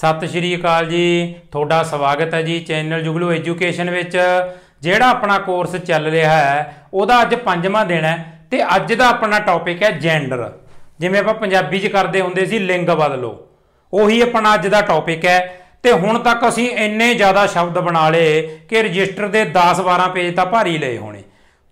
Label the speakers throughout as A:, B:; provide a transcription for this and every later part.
A: ਸਤਿ ਸ਼੍ਰੀ ਅਕਾਲ ਜੀ ਤੁਹਾਡਾ ਸਵਾਗਤ ਹੈ ਜੀ ਚੈਨਲ ਜੁਗਲੂ ਐਜੂਕੇਸ਼ਨ ਵਿੱਚ ਜਿਹੜਾ ਆਪਣਾ ਕੋਰਸ ਚੱਲ ਰਿਹਾ ਹੈ ਉਹਦਾ ਅੱਜ ਪੰਜਵਾਂ ਦਿਨ ਹੈ ਤੇ ਅੱਜ ਦਾ ਆਪਣਾ ਟੌਪਿਕ ਹੈ ਜੈਂਡਰ ਜਿਵੇਂ ਆਪਾਂ ਪੰਜਾਬੀ 'ਚ ਕਰਦੇ ਹੁੰਦੇ ਸੀ ਲਿੰਗ ਬਦਲੋ ਉਹੀ ਆਪਣਾ ਅੱਜ ਦਾ ਟੌਪਿਕ ਹੈ ਤੇ ਹੁਣ ਤੱਕ ਅਸੀਂ ਇੰਨੇ ਜ਼ਿਆਦਾ ਸ਼ਬਦ ਬਣਾ ਲਏ ਕਿ ਰਜਿਸਟਰ ਦੇ 10-12 ਪੇਜ ਤਾਂ ਭਾਰੀ ਲਏ ਹੋਣੇ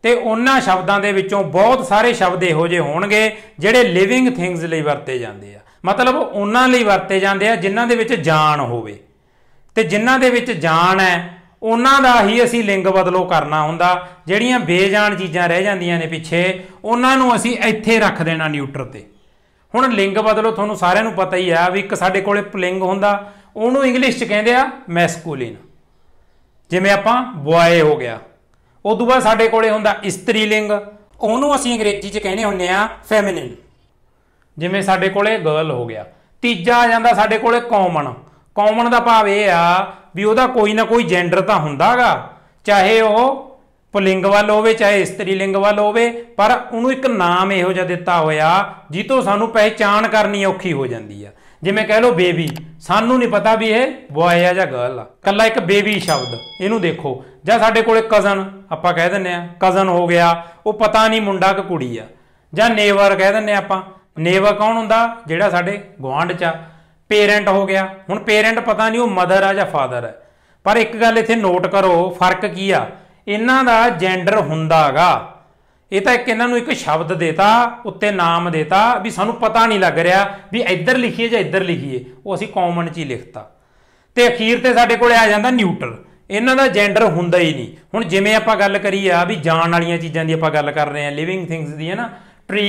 A: ਤੇ ਉਹਨਾਂ ਸ਼ਬਦਾਂ ਦੇ ਵਿੱਚੋਂ ਬਹੁਤ ਸਾਰੇ ਸ਼ਬਦ ਇਹੋ ਜਿਹੇ ਹੋਣਗੇ ਜਿਹੜੇ ਲਿਵਿੰਗ ਥਿੰਗਸ ਲਈ ਵਰਤੇ ਜਾਂਦੇ ਆ ਮਤਲਬ ਉਹਨਾਂ ਲਈ ਵਰਤੇ ਜਾਂਦੇ ਆ ਜਿਨ੍ਹਾਂ ਦੇ ਵਿੱਚ ਜਾਨ ਹੋਵੇ ਤੇ ਜਿਨ੍ਹਾਂ ਦੇ ਵਿੱਚ ਜਾਨ ਹੈ ਉਹਨਾਂ ਦਾ ਹੀ ਅਸੀਂ ਲਿੰਗ ਬਦਲੋ ਕਰਨਾ ਹੁੰਦਾ ਜਿਹੜੀਆਂ ਬੇਜਾਨ ਚੀਜ਼ਾਂ ਰਹਿ ਜਾਂਦੀਆਂ ਨੇ ਪਿੱਛੇ ਉਹਨਾਂ ਨੂੰ ਅਸੀਂ ਇੱਥੇ ਰੱਖ ਦੇਣਾ ਨਿਊਟਰ ਤੇ ਹੁਣ ਲਿੰਗ ਬਦਲੋ ਤੁਹਾਨੂੰ ਸਾਰਿਆਂ ਨੂੰ ਪਤਾ ਹੀ ਆ ਵੀ ਇੱਕ ਸਾਡੇ ਕੋਲੇ ਪੁਲਿੰਗ ਹੁੰਦਾ ਉਹਨੂੰ ਇੰਗਲਿਸ਼ 'ਚ ਕਹਿੰਦੇ ਆ ਮੈਸਕੂਲਿਨ ਜਿਵੇਂ ਆਪਾਂ ਬੁਆਏ ਹੋ ਗਿਆ ਉਸ ਤੋਂ ਬਾਅਦ ਸਾਡੇ ਕੋਲੇ ਹੁੰਦਾ ਇਸਤਰੀ ਲਿੰਗ ਉਹਨੂੰ ਅਸੀਂ ਅੰਗਰੇਜ਼ੀ 'ਚ ਕਹਿੰਦੇ ਹੁੰਨੇ ਆ ਫੈਮਿਨਿਨ ਜਿਵੇਂ ਸਾਡੇ ਕੋਲੇ ਗਰਲ ਹੋ ਗਿਆ ਤੀਜਾ ਆ ਜਾਂਦਾ ਸਾਡੇ ਕੋਲੇ ਕਾਮਨ ਕਾਮਨ ਦਾ ਭਾਵ ਇਹ ਆ ਵੀ ਉਹਦਾ ਕੋਈ ਨਾ ਕੋਈ ਜੈਂਡਰ ਤਾਂ ਹੁੰਦਾਗਾ ਚਾਹੇ ਉਹ ਪੁਲਿੰਗ ਵੱਲ ਹੋਵੇ ਚਾਹੇ ਇਸਤਰੀ ਲਿੰਗ ਵੱਲ ਹੋਵੇ ਪਰ ਉਹਨੂੰ ਇੱਕ ਨਾਮ ਇਹੋ ਜਿਹਾ ਦਿੱਤਾ ਹੋਇਆ ਜਿੱਤੋਂ ਸਾਨੂੰ ਪਹਿਚਾਣ ਕਰਨੀ ਔਖੀ ਹੋ ਜਾਂਦੀ ਆ ਜਿਵੇਂ ਕਹਿ ਲਓ ਬੇਬੀ ਸਾਨੂੰ ਨਹੀਂ ਪਤਾ ਵੀ ਇਹ ਬੋਏ ਆ ਜਾਂ ਗਰਲ ਆ ਕੱਲਾ ਇੱਕ ਬੇਬੀ ਸ਼ਬਦ ਇਹਨੂੰ ਦੇਖੋ ਜਾਂ ਸਾਡੇ ਕੋਲੇ ਕਜ਼ਨ ਆਪਾਂ ਕਹਿ ਦਿੰਨੇ ਆ ਕਜ਼ਨ ਹੋ ਗਿਆ ਉਹ ਪਤਾ ਨਹੀਂ ਮੁੰਡਾ ਕਿ ਕੁੜੀ ਆ ਜਾਂ ਨੇਵਰ ਕਹਿ ਦਿੰਨੇ ਆਪਾਂ ਨੇਵਾ ਕੌਣ ਹੁੰਦਾ ਜਿਹੜਾ ਸਾਡੇ ਗਵਾਂਡ ਚ ਪੇਰੈਂਟ ਹੋ ਗਿਆ ਹੁਣ ਪੇਰੈਂਟ ਪਤਾ ਨਹੀਂ ਉਹ ਮਦਰ ਆ ਜਾਂ ਫਾਦਰ ਹੈ ਪਰ ਇੱਕ ਗੱਲ ਇੱਥੇ ਨੋਟ ਕਰੋ ਫਰਕ ਕੀ ਆ ਇਹਨਾਂ ਦਾ ਜੈਂਡਰ ਹੁੰਦਾਗਾ ਇਹ ਤਾਂ ਇੱਕ ਇਹਨਾਂ ਨੂੰ ਇੱਕ ਸ਼ਬਦ ਦੇਤਾ ਉੱਤੇ ਨਾਮ ਦੇਤਾ ਵੀ ਸਾਨੂੰ ਪਤਾ ਨਹੀਂ ਲੱਗ ਰਿਹਾ ਵੀ ਇੱਧਰ ਲਿਖੀਏ ਜਾਂ ਇੱਧਰ ਲਿਖੀਏ ਉਹ ਅਸੀਂ ਕਾਮਨ 'ਚ ਹੀ ਲਿਖਤਾ ਤੇ ਅਖੀਰ ਤੇ ਸਾਡੇ ਕੋਲੇ ਆ ਜਾਂਦਾ ਨਿਊਟਰਲ ਇਹਨਾਂ ਦਾ ਜੈਂਡਰ ਹੁੰਦਾ ਹੀ ਨਹੀਂ ਹੁਣ ਜਿਵੇਂ ਆਪਾਂ ਗੱਲ ਕਰੀ ਆ ਵੀ ਜਾਣ ਵਾਲੀਆਂ ਚੀਜ਼ਾਂ ਦੀ ਆਪਾਂ ਗੱਲ ਕਰ ਰਹੇ ਆ ਲਿਵਿੰਗ ਥਿੰਗਸ ਦੀ ਹੈ ਨਾ ਟ੍ਰੀ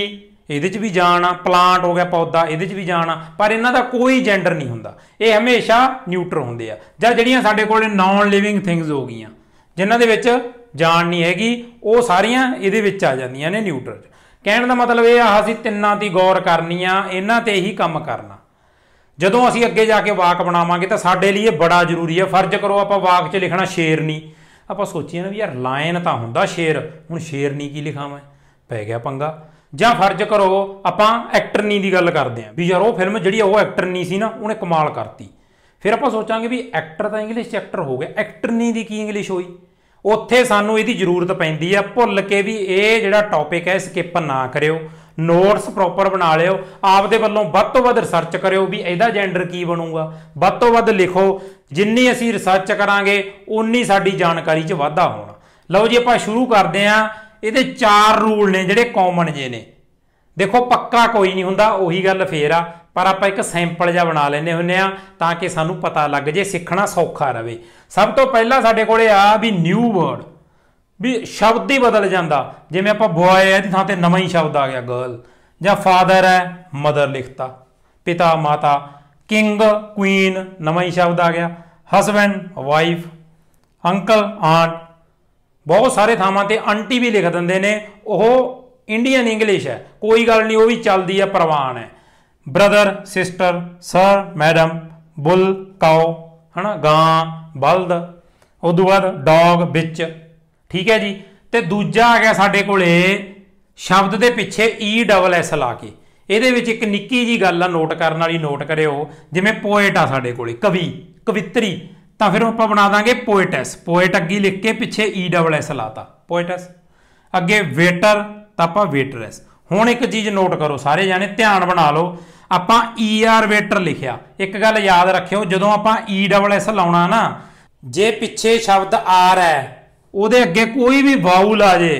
A: ਇਹਦੇ 'ਚ ਵੀ ਜਾਨ ਆ ਪਲਾਂਟ ਹੋ ਗਿਆ ਪੌਦਾ ਇਹਦੇ 'ਚ ਵੀ ਜਾਨ ਆ ਪਰ ਇਹਨਾਂ ਦਾ ਕੋਈ ਜੈਂਡਰ ਨਹੀਂ ਹੁੰਦਾ ਇਹ ਹਮੇਸ਼ਾ ਨਿਊਟਰ ਹੁੰਦੇ ਆ ਜਾਂ ਜਿਹੜੀਆਂ ਸਾਡੇ ਕੋਲ ਨਾਨ ਲਿਵਿੰਗ ਥਿੰਗਸ ਹੋ ਗਈਆਂ ਜਿਨ੍ਹਾਂ ਦੇ ਵਿੱਚ ਜਾਨ ਨਹੀਂ ਹੈਗੀ ਉਹ ਸਾਰੀਆਂ ਇਹਦੇ ਵਿੱਚ ਆ ਜਾਂਦੀਆਂ ਨੇ ਨਿਊਟਰ 'ਚ ਕਹਿਣ ਦਾ ਮਤਲਬ ਇਹ ਆ ਅਸੀਂ ਤਿੰਨਾਂ ਦੀ ਗੌਰ ਕਰਨੀ ਆ ਇਹਨਾਂ ਤੇ ਹੀ ਕੰਮ ਕਰਨਾ ਜਦੋਂ ਅਸੀਂ ਅੱਗੇ ਜਾ ਕੇ ਵਾਕ ਬਣਾਵਾਂਗੇ ਤਾਂ ਸਾਡੇ ਲਈ ਇਹ ਬੜਾ ਜ਼ਰੂਰੀ ਹੈ ਫਰਜ਼ ਕਰੋ ਆਪਾਂ ਵਾਕ 'ਚ ਲਿਖਣਾ ਸ਼ੇਰਨੀ ਆਪਾਂ ਸੋਚੀਏ ਨਾ ਵੀ ਯਾਰ ਲਾਇਨ ਤਾਂ ਹੁੰਦਾ ਸ਼ੇਰ ਹੁਣ ਸ਼ੇਰਨੀ ਕੀ ਲਿਖਾਵਾਂ ਪੈ ਗਿਆ ਪੰਗਾ ਜਾਂ ਫਰਜ਼ ਕਰੋ ਆਪਾਂ ਐਕਟਰਨੀ ਦੀ ਗੱਲ ਕਰਦੇ ਆਂ ਵੀ ਯਾਰ ਉਹ ਫਿਲਮ ਜਿਹੜੀ ਉਹ ਐਕਟਰਨੀ ਸੀ ਨਾ ਉਹਨੇ ਕਮਾਲ ਕਰਤੀ ਫਿਰ ਆਪਾਂ ਸੋਚਾਂਗੇ ਵੀ ਐਕਟਰ ਤਾਂ ਇੰਗਲਿਸ਼ ਚ ਐਕਟਰ ਹੋ ਗਿਆ ਐਕਟਰਨੀ ਦੀ ਕੀ ਇੰਗਲਿਸ਼ ਹੋਈ ਉੱਥੇ ਸਾਨੂੰ ਇਹਦੀ ਜ਼ਰੂਰਤ ਪੈਂਦੀ ਆ ਭੁੱਲ ਕੇ ਵੀ ਇਹ ਜਿਹੜਾ ਟੌਪਿਕ ਹੈ ਸਕਿਪ ਨਾ ਕਰਿਓ ਨੋਟਸ ਪ੍ਰੋਪਰ ਬਣਾ ਲਿਓ ਆਪਦੇ ਵੱਲੋਂ ਵੱਧ ਤੋਂ ਵੱਧ ਰਿਸਰਚ ਕਰਿਓ ਵੀ ਇਹਦਾ ਜੈਂਡਰ ਕੀ ਬਣੂਗਾ ਵੱਧ ਤੋਂ ਵੱਧ ਲਿਖੋ ਜਿੰਨੀ ਅਸੀਂ ਰਿਸਰਚ ਕਰਾਂਗੇ ਓਨੀ ਸਾਡੀ ਜਾਣਕਾਰੀ 'ਚ ਵਾਧਾ ਹੋਣਾ ਲਓ ਜੀ ਆਪਾਂ ਸ਼ੁਰੂ ਕਰਦੇ ਆਂ ਇਹਦੇ ਚਾਰ ਰੂਲ ਨੇ ਜਿਹੜੇ ਕਾਮਨ ਜੇ ਨੇ ਦੇਖੋ ਪੱਕਾ ਕੋਈ ਨਹੀਂ ਹੁੰਦਾ ਉਹੀ ਗੱਲ ਫੇਰ ਆ ਪਰ ਆਪਾਂ ਇੱਕ ਸੈਂਪਲ ਜਿਹਾ ਬਣਾ ਲੈਨੇ ਹੁੰਨੇ ਆ ਤਾਂ ਕਿ ਸਾਨੂੰ ਪਤਾ ਲੱਗ ਜੇ ਸਿੱਖਣਾ ਸੌਖਾ ਰਵੇ ਸਭ ਤੋਂ ਪਹਿਲਾਂ ਸਾਡੇ ਕੋਲੇ ਆ ਵੀ ਨਿਊ ਵਰਡ ਵੀ ਸ਼ਬਦ ਹੀ ਬਦਲ ਜਾਂਦਾ ਜਿਵੇਂ ਆਪਾਂ ਬੁਆਏ ਆ ਦੀ ਥਾਂ ਤੇ ਨਵਾਂ ਹੀ ਸ਼ਬਦ ਆ ਗਿਆ ਗਰਲ ਜਾਂ ਫਾਦਰ ਹੈ ਮਦਰ ਲਿਖਤਾ ਪਿਤਾ ਮਾਤਾ ਕਿੰਗ ਕੁਈਨ ਨਵਾਂ ਹੀ ਸ਼ਬਦ ਆ ਗਿਆ ਹਸਬੰਡ ਵਾਈਫ ਅੰਕਲ ਆਂਟ ਬਹੁਤ ਸਾਰੇ ਥਾਵਾਂ ਤੇ ਅੰਟੀ ਵੀ ਲਿਖ ਦਿੰਦੇ ਨੇ ਉਹ ਇੰਡੀਅਨ ਇੰਗਲਿਸ਼ ਹੈ ਕੋਈ ਗੱਲ ਨਹੀਂ ਉਹ ਵੀ ਚੱਲਦੀ ਹੈ ਪ੍ਰਵਾਨ ਹੈ brother sister sir madam bull cow ਹਨਾ ਗਾਂ ਬਲਦ ਉਦੋਂ ਬਾਅਦ ਡੌਗ ਵਿੱਚ ਠੀਕ ਹੈ ਜੀ ਤੇ ਦੂਜਾ ਆ ਗਿਆ ਸਾਡੇ ਕੋਲੇ ਸ਼ਬਦ ਦੇ ਪਿੱਛੇ ਈ ਡਬਲ ਐਸ ਲਾ ਕੇ ਇਹਦੇ ਵਿੱਚ ਇੱਕ ਨਿੱਕੀ ਜੀ ਗੱਲ ਆ ਨੋਟ ਕਰਨ ਵਾਲੀ ਨੋਟ ਕਰਿਓ ਜਿਵੇਂ ਪੋਇਟ ਆ ਸਾਡੇ ਕੋਲੇ ਕਵੀ ਕਵਿਤਰੀ ਤਾਂ ਫਿਰ ਆਪਾਂ ਬਣਾ ਦਾਂਗੇ ਪੋਇਟਸ ਪੋਇਟ ਅੱਗੇ ਲਿਖ ਕੇ ਪਿੱਛੇ ਈ ਡਬਲ ਐਸ ਲਾਤਾ ਪੋਇਟਸ ਅੱਗੇ ਵੇਟਰ ਤਾਂ ਆਪਾਂ ਵੇਟਰਸ ਹੁਣ ਇੱਕ ਚੀਜ਼ ਨੋਟ ਕਰੋ ਸਾਰੇ ਜਾਣੇ ਧਿਆਨ ਬਣਾ ਲਓ ਆਪਾਂ ਈ ਆਰ ਵੇਟਰ ਲਿਖਿਆ ਇੱਕ ਗੱਲ ਯਾਦ ਰੱਖਿਓ ਜਦੋਂ ਆਪਾਂ ਈ ਡਬਲ ਐਸ ਲਾਉਣਾ ਨਾ ਜੇ ਪਿੱਛੇ ਸ਼ਬਦ ਆਰ ਹੈ ਉਹਦੇ ਅੱਗੇ ਕੋਈ ਵੀ ਵਾਊਲ ਆ ਜੇ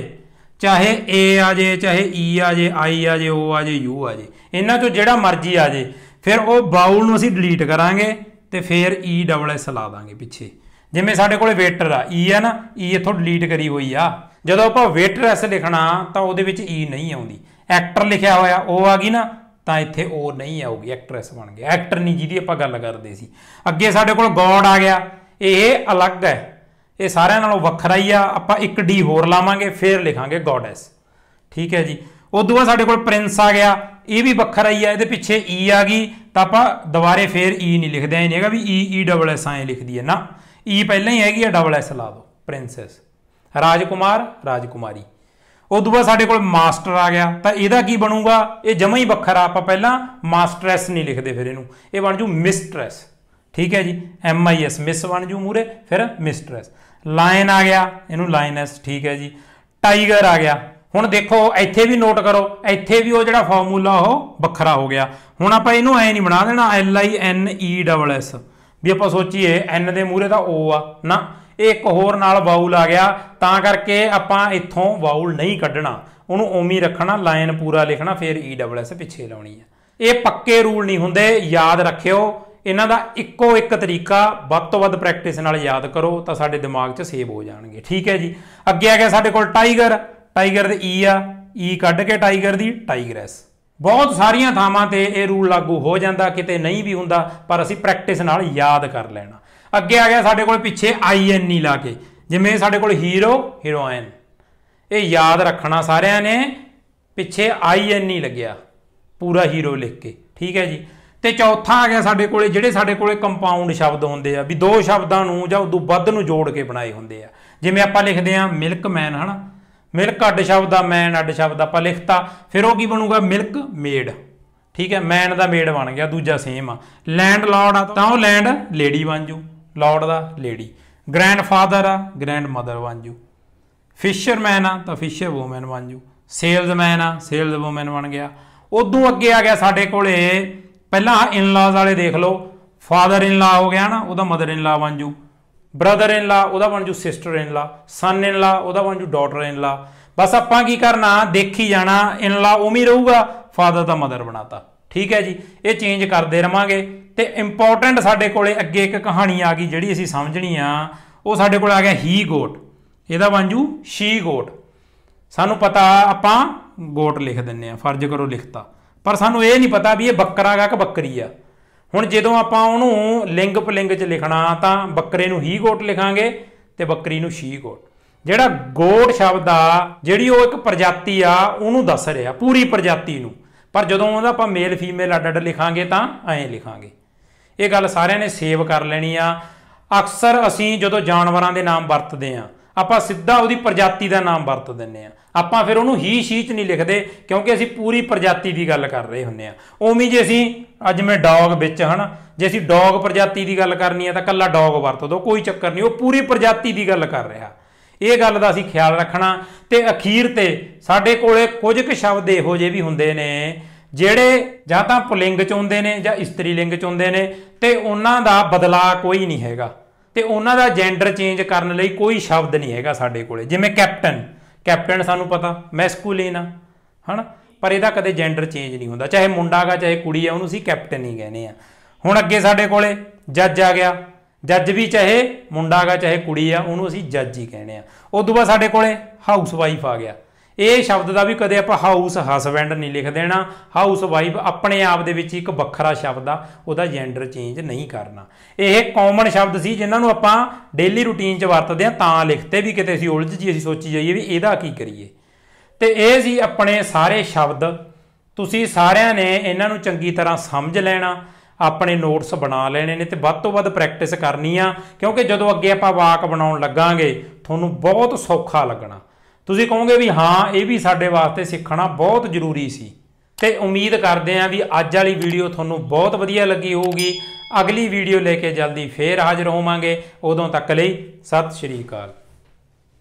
A: ਚਾਹੇ ਏ ਆ ਜੇ ਚਾਹੇ ਈ e ਆ ਜੇ ਆਈ ਆ ਜੇ ਓ ਆ ਜੇ ਯੂ ਆ ਜੇ ਇਹਨਾਂ ਚੋਂ ਜਿਹੜਾ ਮਰਜ਼ੀ ਆ ਜੇ ਫਿਰ ਉਹ ਵਾਊਲ ਨੂੰ ਅਸੀਂ ਡਿਲੀਟ ਕਰਾਂਗੇ ਤੇ ਫਿਰ ਈ ਡਬਲ ਐਸ ਲਾ ਦਾਂਗੇ ਪਿੱਛੇ ਜਿਵੇਂ ਸਾਡੇ ਕੋਲੇ ਵੇਟਰ ਆ ਈ e ਆ ਨਾ ਈ ਇਥੋਂ ਡਿਲੀਟ ਕਰੀ ਹੋਈ ਆ ਜਦੋਂ ਆਪਾਂ ਵੇਟਰ ਐਸ ਲਿਖਣਾ ਤਾਂ ਉਹਦੇ ਵਿੱਚ ਈ e ਨਹੀਂ ਆਉਂਦੀ ਐਕਟਰ ਲਿਖਿਆ ਹੋਇਆ ਉਹ ਆ ਗਈ ਨਾ ਤਾਂ ਇੱਥੇ ਉਹ ਨਹੀਂ ਆਉਗੀ ਐਕਟ੍ਰੈਸ ਬਣ ਗਿਆ ਐਕਟਰ ਨਹੀਂ ਜਿਹਦੀ ਆਪਾਂ ਗੱਲ ਕਰਦੇ ਸੀ ਅੱਗੇ ਸਾਡੇ ਕੋਲ ਗੋਡ ਆ ਗਿਆ ਇਹ ਅਲੱਗ ਹੈ ਇਹ ਸਾਰਿਆਂ ਨਾਲੋਂ ਵੱਖਰਾ ਹੀ ਆ ਆਪਾਂ ਇੱਕ ਡੀ ਹੋਰ ਲਾਵਾਂਗੇ ਫੇਰ ਲਿਖਾਂਗੇ ਗੋਡੈਸ ਠੀਕ ਹੈ ਜੀ ਉਦੋਂ ਬਾਅਦ ਸਾਡੇ ਕੋਲ ਪ੍ਰਿੰਸ ਆ ਗਿਆ ਇਹ ਵੀ ਵੱਖਰਾ ਹੀ ਆ ਇਹਦੇ ਪਿੱਛੇ ਈ e ਆ ਗਈ ਤਾਂ ਆਪਾਂ ਦੁਬਾਰੇ ਫੇਰ ਈ e ਨਹੀਂ ਲਿਖਦੇ ਐ ਨਹੀਂ ਹੈਗਾ ਵੀ ਈ ਈ ਡਬਲ ਐਸ ਐ ਲਿਖਦੀ ਹੈ ਨਾ ਈ e ਪਹਿਲਾਂ ਹੀ ਹੈਗੀ ਆ ਡਬਲ ਐਸ ਲਾ ਦੋ ਪ੍ਰਿੰਸੈਸ ਰਾਜਕੁਮਾਰ ਰਾਜਕੁਮਾਰੀ ਉਦੋਂ ਬਾਅਦ ਸਾਡੇ ਕੋਲ ਮਾਸਟਰ ਆ ਗਿਆ ਤਾਂ ਇਹਦਾ ਕੀ ਬਣੂਗਾ ਇਹ ਜਮਾ ਹੀ ਵੱਖਰਾ ਆਪਾਂ ਪਹਿਲਾਂ ਮਾਸਟਰੈਸ ਨਹੀਂ ਲਿਖਦੇ ਫਿਰ ਇਹਨੂੰ ਇਹ ਬਣ ਜੂ ਮਿਸਟਰੈਸ ਠੀਕ ਹੈ ਜੀ ਐਮ ਆਈ ਐਸ ਮਿਸ ਬਣ ਜੂ ਮੂਰੇ ਫਿਰ ਮਿਸਟਰੈਸ ਲਾਇਨ ਆ ਗਿਆ ਇਹਨੂੰ ਲਾਇਨ ਐਸ ਠੀਕ ਹੈ ਜੀ ਟਾਈਗਰ ਆ ਗਿਆ ਹੁਣ ਦੇਖੋ ਇੱਥੇ ਵੀ ਨੋਟ ਕਰੋ ਇੱਥੇ ਵੀ ਉਹ ਜਿਹੜਾ ਫਾਰਮੂਲਾ ਉਹ ਵੱਖਰਾ ਹੋ ਗਿਆ ਹੁਣ ਆਪਾਂ ਇਹਨੂੰ ਐ ਨਹੀਂ ਬਣਾ ਦੇਣਾ L I N E double S ਵੀ ਆਪਾਂ ਸੋਚੀਏ ਐਨ ਦੇ ਮੂਹਰੇ ਤਾਂ ਓ ਆ ਨਾ ਇਹ ਇੱਕ ਹੋਰ ਨਾਲ ਵਾਊਲ ਆ ਗਿਆ ਤਾਂ ਕਰਕੇ ਆਪਾਂ ਇੱਥੋਂ ਵਾਊਲ ਨਹੀਂ ਕੱਢਣਾ ਉਹਨੂੰ ਓਮੀ ਰੱਖਣਾ ਲਾਈਨ ਪੂਰਾ ਲਿਖਣਾ ਫਿਰ ਈ ਡਬਲ ਐਸ ਪਿੱਛੇ ਲਾਉਣੀ ਆ ਇਹ ਪੱਕੇ ਰੂਲ ਨਹੀਂ ਹੁੰਦੇ ਯਾਦ ਰੱਖਿਓ ਇਹਨਾਂ ਦਾ ਇੱਕੋ ਇੱਕ ਤਰੀਕਾ ਵੱਧ ਤੋਂ ਵੱਧ ਪ੍ਰੈਕਟਿਸ ਨਾਲ ਯਾਦ ਕਰੋ ਤਾਂ ਸਾਡੇ ਦਿਮਾਗ 'ਚ ਸੇਵ ਹੋ ਜਾਣਗੇ ਠੀਕ ਹੈ ਜੀ ਅੱਗੇ ਆ ਗਿਆ ਸਾਡੇ ਕੋਲ ਟਾਈਗਰ ਟਾਈਗਰ ਦੇ ਈ e ਆ ਈ e ਕੱਢ ਕੇ ਟਾਈਗਰ ਦੀ ਟਾਈਗਰੈਸ ਬਹੁਤ ਸਾਰੀਆਂ ਥਾਵਾਂ ਤੇ ਇਹ ਰੂਲ ਲਾਗੂ ਹੋ ਜਾਂਦਾ ਕਿਤੇ ਨਹੀਂ ਵੀ ਹੁੰਦਾ ਪਰ ਅਸੀਂ ਪ੍ਰੈਕਟਿਸ ਨਾਲ ਯਾਦ ਕਰ ਲੈਣਾ ਅੱਗੇ ਆ ਗਿਆ ਸਾਡੇ ਕੋਲ ਪਿੱਛੇ ਆਈ ਐਨ ਈ ਲਾ ਕੇ ਜਿਵੇਂ ਸਾਡੇ ਕੋਲ ਹੀਰੋ ਹੀਰੋਇਨ ਇਹ ਯਾਦ ਰੱਖਣਾ ਸਾਰਿਆਂ ਨੇ ਪਿੱਛੇ ਆਈ ਐਨ ਈ ਲੱਗਿਆ ਪੂਰਾ ਹੀਰੋ ਲਿਖ ਕੇ ਠੀਕ ਹੈ ਜੀ ਤੇ ਚੌਥਾ ਆ ਗਿਆ ਸਾਡੇ ਕੋਲੇ ਜਿਹੜੇ ਸਾਡੇ ਕੋਲੇ ਕੰਪਾਊਂਡ ਸ਼ਬਦ ਹੁੰਦੇ ਆ ਵੀ ਦੋ ਸ਼ਬਦਾਂ ਨੂੰ ਜਾਂ ਉਦੋਂ ਵੱਧ ਨੂੰ ਜੋੜ ਕੇ ਬਣਾਏ ਹੁੰਦੇ ਆ ਜਿਵੇਂ ਆਪਾਂ ਲਿਖਦੇ ਆ ਮਿਲਕਮੈਨ ਹਨਾ ਮਿਲਕ ਅੱਡ ਸ਼ਬਦ ਆ ਮੈਨ ਅੱਡ ਸ਼ਬਦ ਆਪਾਂ ਲਿਖਤਾ ਫਿਰ ਉਹ ਕੀ ਬਣੂਗਾ ਮਿਲਕ ਮੇਡ ਠੀਕ ਹੈ ਮੈਨ ਦਾ ਮੇਡ ਬਣ ਗਿਆ ਦੂਜਾ ਸੇਮ ਆ ਲੈਂਡ ਲਾਰਡ ਆ ਤਾਂ ਉਹ ਲੈਂਡ ਲੇਡੀ ਬਣ ਜੂ ਲਾਰਡ ਦਾ ਲੇਡੀ ਗ੍ਰੈਂਡਫਾਦਰ ਆ ਗ੍ਰੈਂਡ ਮਦਰ ਬਣ ਜੂ ਫਿਸ਼ਰਮੈਨ ਆ ਤਾਂ ਫਿਸ਼ਰ ਔਮਨ ਬਣ ਜੂ ਸੇਲਜ਼ਮੈਨ ਆ ਸੇਲਜ਼ ਔਮਨ ਬਣ ਗਿਆ ਉਦੋਂ ਅੱਗੇ ਆ ਗਿਆ ਸਾਡੇ ਕੋਲੇ ਪਹਿਲਾਂ ਇਨ-ਲਾਜ਼ ਵਾਲੇ ਦੇਖ ਲਓ ਫਾਦਰ ਇਨ ਲਾ ਹੋ ਗਿਆ ਨਾ ਉਹਦਾ ਮਦਰ ਇਨ ਲਾ ਬਣ ਜੂ ਬ੍ਰਦਰ ਇਨ ਲਾ ਉਹਦਾ ਬਣ ਜੂ ਸਿਸਟਰ ਇਨ ਲਾ ਸਨ ਇਨ ਲਾ ਉਹਦਾ ਬਣ ਜੂ ਡਾਟਰ ਇਨ ਲਾ ਬਸ ਆਪਾਂ ਕੀ ਕਰਨਾ ਦੇਖੀ ਜਾਣਾ ਇਨ ਲਾ ਉਮੀ ਰਹੂਗਾ ਫਾਦਰ ਦਾ ਮਦਰ ਬਣਾਤਾ ਠੀਕ ਹੈ ਜੀ ਇਹ ਚੇਂਜ ਕਰਦੇ ਰਵਾਂਗੇ ਤੇ ਇੰਪੋਰਟੈਂਟ ਸਾਡੇ ਕੋਲੇ ਅੱਗੇ ਇੱਕ ਕਹਾਣੀ ਆ ਗਈ ਜਿਹੜੀ ਅਸੀਂ ਸਮਝਣੀ ਆ ਉਹ ਸਾਡੇ ਕੋਲ ਆ ਗਿਆ ਹੀ ਗੋਟ ਇਹਦਾ ਬਣ ਜੂ ਸ਼ੀ ਗੋਟ ਸਾਨੂੰ ਪਤਾ ਆਪਾਂ ਗੋਟ ਲਿਖ ਦਿੰਨੇ ਆ ਫਰਜ਼ ਕਰੋ ਲਿਖਤਾ ਪਰ ਸਾਨੂੰ ਇਹ ਨਹੀਂ ਪਤਾ ਵੀ ਇਹ ਬੱਕਰਾ ਹੈ ਕਿ ਬੱਕਰੀ ਆ ਹੁਣ ਜਦੋਂ ਆਪਾਂ ਉਹਨੂੰ ਲਿੰਗ ਪਲਿੰਗ 'ਚ ਲਿਖਣਾ ਤਾਂ ਬੱਕਰੇ ਨੂੰ ਹੀ ਗੋਟ ਲਿਖਾਂਗੇ ਤੇ ਬੱਕਰੀ ਨੂੰ ਸ਼ੀ ਗੋਟ ਜਿਹੜਾ ਗੋਟ ਸ਼ਬਦ ਆ ਜਿਹੜੀ ਉਹ ਇੱਕ ਪ੍ਰਜਾਤੀ ਆ ਉਹਨੂੰ ਦੱਸ ਰਿਹਾ ਪੂਰੀ ਪ੍ਰਜਾਤੀ ਨੂੰ ਪਰ ਜਦੋਂ ਉਹਦਾ ਆਪਾਂ ਮੇਲ ਫੀਮੇਲ ਅੱਡ ਅੱਡ ਲਿਖਾਂਗੇ ਤਾਂ ਐਂ ਲਿਖਾਂਗੇ ਇਹ ਗੱਲ ਸਾਰਿਆਂ ਨੇ ਸੇਵ ਕਰ ਲੈਣੀ ਆ ਅਕਸਰ ਅਸੀਂ ਜਦੋਂ ਜਾਨਵਰਾਂ ਦੇ ਨਾਮ ਵਰਤਦੇ ਆ ਆਪਾਂ ਸਿੱਧਾ ਉਹਦੀ ਪ੍ਰਜਾਤੀ ਦਾ ਨਾਮ ਵਰਤ ਦਿੰਨੇ ਆ ਆਪਾਂ ਫਿਰ ਉਹਨੂੰ ਹੀ ਸ਼ੀਚ ਨਹੀਂ ਲਿਖਦੇ ਕਿਉਂਕਿ ਅਸੀਂ ਪੂਰੀ ਪ੍ਰਜਾਤੀ ਦੀ ਗੱਲ ਕਰ ਰਹੇ ਹੁੰਦੇ ਆ ਉਵੇਂ ਜੇ ਅਸੀਂ ਅੱਜ ਮੈਂ ਡੌਗ ਵਿੱਚ ਹਨ ਜੇ ਅਸੀਂ ਡੌਗ ਪ੍ਰਜਾਤੀ ਦੀ ਗੱਲ ਕਰਨੀ ਹੈ ਤਾਂ ਕੱਲਾ ਡੌਗ ਵਰਤ ਦੋ ਕੋਈ ਚੱਕਰ ਨਹੀਂ ਉਹ ਪੂਰੀ ਪ੍ਰਜਾਤੀ ਦੀ ਗੱਲ ਕਰ ਰਿਹਾ ਇਹ ਗੱਲ ਦਾ ਅਸੀਂ ਖਿਆਲ ਰੱਖਣਾ ਤੇ ਅਖੀਰ ਤੇ ਸਾਡੇ ਕੋਲੇ ਕੁਝ ਕੁ ਸ਼ਬਦ ਇਹੋ ਜਿਹੇ ਵੀ ਹੁੰਦੇ ਨੇ ਜਿਹੜੇ ਜਾਂ ਤਾਂ ਪੁਲਿੰਗ ਚ ਹੁੰਦੇ ਨੇ ਜਾਂ ਇਸਤਰੀ ਲਿੰਗ ਚ ਹੁੰਦੇ ਨੇ ਤੇ ਉਹਨਾਂ ਦਾ ਬਦਲਾ ਕੋਈ ਨਹੀਂ ਹੈਗਾ ਤੇ ਉਹਨਾਂ ਦਾ ਜੈਂਡਰ ਚੇਂਜ ਕਰਨ ਲਈ ਕੋਈ ਸ਼ਬਦ ਨਹੀਂ ਹੈਗਾ ਸਾਡੇ ਕੋਲੇ ਜਿਵੇਂ ਕੈਪਟਨ ਕੈਪਟਨ ਸਾਨੂੰ ਪਤਾ ਮੈਸਕੂਲਿਨ ਆ ਹਨਾ ਪਰ ਇਹਦਾ ਕਦੇ ਜੈਂਡਰ ਚੇਂਜ ਨਹੀਂ ਹੁੰਦਾ ਚਾਹੇ ਮੁੰਡਾ ਹੈਗਾ ਚਾਹੇ ਕੁੜੀ ਆ ਉਹਨੂੰ ਅਸੀਂ ਕੈਪਟਨ ਹੀ ਕਹਿੰਦੇ ਆ ਹੁਣ ਅੱਗੇ ਸਾਡੇ ਕੋਲੇ ਜੱਜ ਆ ਗਿਆ ਜੱਜ ਵੀ ਚਾਹੇ ਮੁੰਡਾ ਹੈਗਾ ਚਾਹੇ ਕੁੜੀ ਆ ਉਹਨੂੰ ਅਸੀਂ ਜੱਜ ਹੀ ਕਹਿੰਦੇ ਆ ਉਸ ਤੋਂ ਬਾਅਦ ਸਾਡੇ ਕੋਲੇ ਹਾਊਸ ਵਾਈਫ ਆ ਗਿਆ ਇਹ ਸ਼ਬਦ ਦਾ ਵੀ ਕਦੇ ਆਪਾਂ ਹਾਊਸ ਹਸਬੈਂਡ ਨਹੀਂ ਲਿਖ ਦੇਣਾ ਹਾਊਸ ਵਾਈਫ ਆਪਣੇ ਆਪ ਦੇ ਵਿੱਚ ਇੱਕ ਵੱਖਰਾ ਸ਼ਬਦ ਆ ਉਹਦਾ ਜੈਂਡਰ ਚੇਂਜ ਨਹੀਂ ਕਰਨਾ ਇਹ ਕਾਮਨ ਸ਼ਬਦ ਸੀ ਜਿਨ੍ਹਾਂ ਨੂੰ ਆਪਾਂ ਡੇਲੀ ਰੁਟੀਨ 'ਚ ਵਰਤਦੇ ਆ ਤਾਂ ਲਿਖਤੇ ਵੀ ਕਿਤੇ ਅਸੀਂ ਉਲਝ ਜੀ ਅਸੀਂ ਸੋਚੀ ਜਾਈਏ ਵੀ ਇਹਦਾ ਕੀ ਕਰੀਏ ਤੇ ਇਹ ਸੀ ਆਪਣੇ ਸਾਰੇ ਸ਼ਬਦ ਤੁਸੀਂ ਸਾਰਿਆਂ ਨੇ ਇਹਨਾਂ ਨੂੰ ਚੰਗੀ ਤਰ੍ਹਾਂ ਸਮਝ ਲੈਣਾ ਆਪਣੇ ਨੋਟਸ ਬਣਾ ਲੈਣੇ ਨੇ ਤੇ ਵੱਧ ਤੋਂ ਵੱਧ ਪ੍ਰੈਕਟਿਸ ਕਰਨੀ ਆ ਕਿਉਂਕਿ ਜਦੋਂ ਅੱਗੇ ਆਪਾਂ ਵਾਕ ਬਣਾਉਣ ਲੱਗਾਂਗੇ ਤੁਹਾਨੂੰ ਬਹੁਤ ਸੌਖਾ ਲੱਗਣਾ ਤੁਸੀਂ ਕਹੋਗੇ ਵੀ ਹਾਂ ਇਹ ਵੀ ਸਾਡੇ ਵਾਸਤੇ ਸਿੱਖਣਾ ਬਹੁਤ ਜ਼ਰੂਰੀ ਸੀ ਤੇ ਉਮੀਦ ਕਰਦੇ ਆਂ ਵੀ ਅੱਜ ਵਾਲੀ ਵੀਡੀਓ ਤੁਹਾਨੂੰ ਬਹੁਤ ਵਧੀਆ ਲੱਗੀ ਹੋਊਗੀ ਅਗਲੀ ਵੀਡੀਓ ਲੈ ਕੇ ਜਲਦੀ ਫੇਰ ਹਾਜ਼ਰ ਹੋਵਾਂਗੇ ਉਦੋਂ ਤੱਕ ਲਈ ਸਤਿ ਸ਼੍ਰੀ ਅਕਾਲ